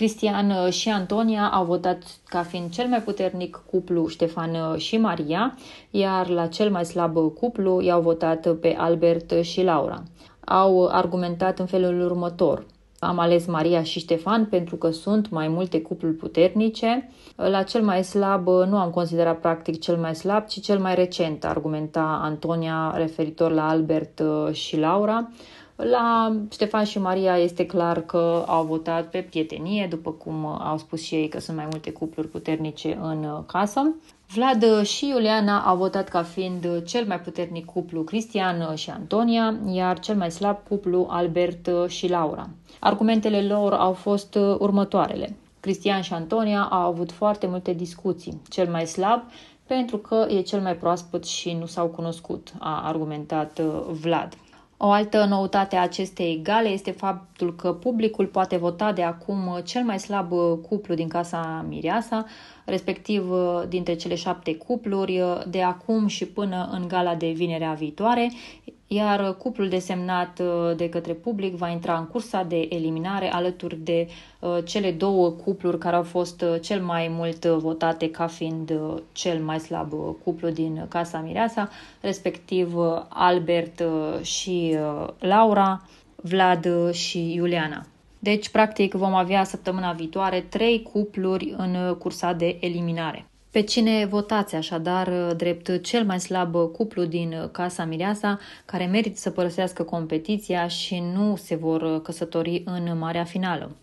Cristian uh, și Antonia au votat ca fiind cel mai puternic cuplu Ștefan uh, și Maria, iar la cel mai slab cuplu i-au votat pe Albert și Laura. Au argumentat în felul următor. Am ales Maria și Ștefan pentru că sunt mai multe cupluri puternice. La cel mai slab uh, nu am considerat practic cel mai slab, ci cel mai recent, argumenta Antonia referitor la Albert și Laura. La Ștefan și Maria este clar că au votat pe prietenie, după cum au spus și ei că sunt mai multe cupluri puternice în uh, casă. Vlad și Iuliana au votat ca fiind cel mai puternic cuplu Cristian și Antonia, iar cel mai slab cuplu Albert și Laura. Argumentele lor au fost următoarele. Cristian și Antonia au avut foarte multe discuții. Cel mai slab pentru că e cel mai proaspăt și nu s-au cunoscut, a argumentat uh, Vlad. O altă noutate a acestei gale este faptul că publicul poate vota de acum uh, cel mai slab uh, cuplu din Casa Mireasa, respectiv uh, dintre cele șapte cupluri, de acum și până în gala de vinerea viitoare, iar uh, cuplul desemnat uh, de către public va intra în cursa de eliminare alături de uh, cele două cupluri care au fost cel mai mult votate ca fiind cel mai slab cuplu din Casa Mireasa, respectiv Albert și Laura, Vlad și Iuliana. Deci, practic, vom avea săptămâna viitoare trei cupluri în cursa de eliminare. Pe cine votați așadar uh, drept cel mai slab uh, cuplu din uh, Casa Mireasa, care merită să părăsească competiția și nu se vor căsători în marea finală?